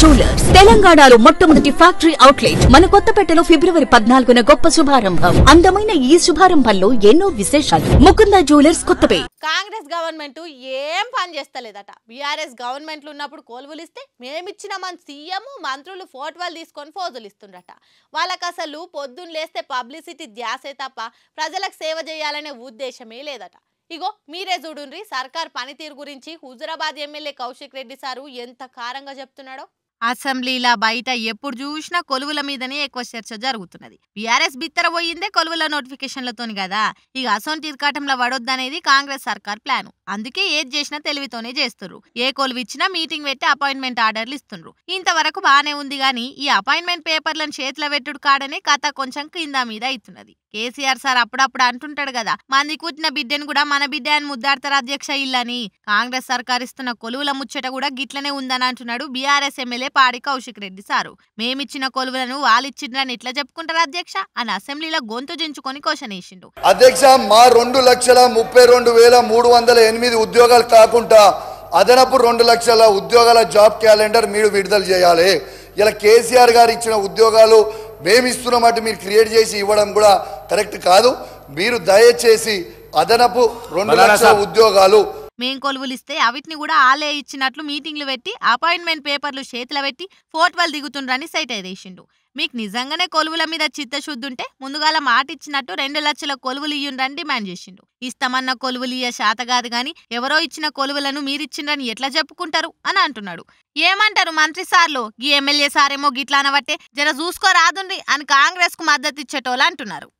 jewellers తెలంగాణలో మొట్టమొదటి factory outlet మన కొత్తపేటలో ఫిబ్రవరి పద్నాలుగున గొప్ప శుభారంభం అందమైన ఈ శుభారంభంలో ఎన్నో విశేషాలు ముకుంద జ్యువెలర్స్ కొత్తపే కాంగ్రెస్ గవర్నమెంట్ ఏం పని చేస్తలేదట బిఆర్ఎస్ గవర్నమెంట్లు ఉన్నప్పుడు కోలువులు ఇస్తే మేమిచ్చిన మన సీఎం మంత్రులు ఫోటోలు తీసుకొని ఫోజులు ఇస్తుండట వాళ్ళకి అసలు పొద్దున్న లేస్తే పబ్లిసిటీ ధ్యాసే తప్ప ప్రజలకు సేవ చేయాలనే ఉద్దేశమే లేదట ఇగో మీరే చూడుండ్రి సర్కార్ పనితీరు గురించి హుజురాబాద్ ఎమ్మెల్యే కౌశిక్ రెడ్డి సారు ఎంత కారంగా చెప్తున్నాడో అసెంబ్లీల బయట ఎప్పుడు చూసినా కొలువుల మీదనే ఎక్కువ చర్చ జరుగుతున్నది బీఆర్ఎస్ పోయిందే కొలువుల నోటిఫికేషన్లతోని కదా ఇక అసోంటి ఇరకాటంలో పడొద్దనేది కాంగ్రెస్ సర్కార్ ప్లాన్ అందుకే ఏది చేసినా తెలివితోనే చేస్తున్నారు ఏ కొలువు ఇచ్చినా మీటింగ్ పెట్టి అపాయింట్మెంట్ ఆర్డర్లు ఇస్తున్నారు ఇంతవరకు బానే ఉంది గానీ ఈ అపాయింట్మెంట్ పేపర్లను చేతిలో పెట్టుడు కాడనే కథ కొంచెం కింద మీద అవుతున్నది కేసీఆర్ సార్ అప్పుడప్పుడు అంటుంటాడు కదా మంది కూర్చున్న బిడ్డను కూడా మన బిడ్డ అని ముద్దాడతారు అధ్యక్ష ఇల్లని కాంగ్రెస్ సర్కారిస్తున్న కొలువుల ముచ్చట కూడా గిట్లనే ఉందని అంటున్నాడు BRS MLA Padi Kaushik Reddy sir మేమిచ్చిన కొలువులను వాళ్ళిచ్చిండ్రని ఇట్లా చెప్పుకుంటారు అధ్యక్ష అని అసెంబ్లీలో గొంతు జించుకొని క్వశ్చన్ వేసిండు అధ్యక్ష మా రెండు లక్షల ముప్పై రెండు వేల మూడు వందల ఎనిమిది ఉద్యోగాలు కాకుండా అదనపు రెండు లక్షల ఉద్యోగాల జాబ్ క్యాలెండర్ మీరు విడుదల చేయాలి ఇలా కేసీఆర్ గారు ఇచ్చిన ఉద్యోగాలు మేము ఇస్తున్నమాట మీరు క్రియేట్ చేసి ఇవ్వడం కూడా కరెక్ట్ కాదు మీరు దయచేసి అదనపు రెండు లక్షల ఉద్యోగాలు మేం కొలువులు ఇస్తే అవిటిని కూడా ఆలే ఇచ్చినట్లు మీటింగ్లు పెట్టి అపాయింట్మెంట్ పేపర్లు చేతుల పెట్టి ఫోటోలు దిగుతుండ్రని సైట్ అయిదేసిండు మీకు నిజంగానే కొలువుల మీద చిత్తశుద్ధి ఉంటే ముందుగాల మాట ఇచ్చినట్టు రెండు లక్షల కొలువులు ఇయ్యండి డిమాండ్ చేసిండు ఇస్తామన్న కొలువులు ఇయ్య శాత కాదు గాని ఎవరో ఇచ్చిన కొలువులను మీరిచ్చిండ్రని ఎట్లా చెప్పుకుంటారు అని అంటున్నాడు ఏమంటారు మంత్రి సార్లు ఈ ఎమ్మెల్యే సారేమో గిట్లా అనబట్టే జర చూసుకోరాదుండ్రి అని కాంగ్రెస్ కు మద్దతు ఇచ్చేటోళ్ళు అంటున్నారు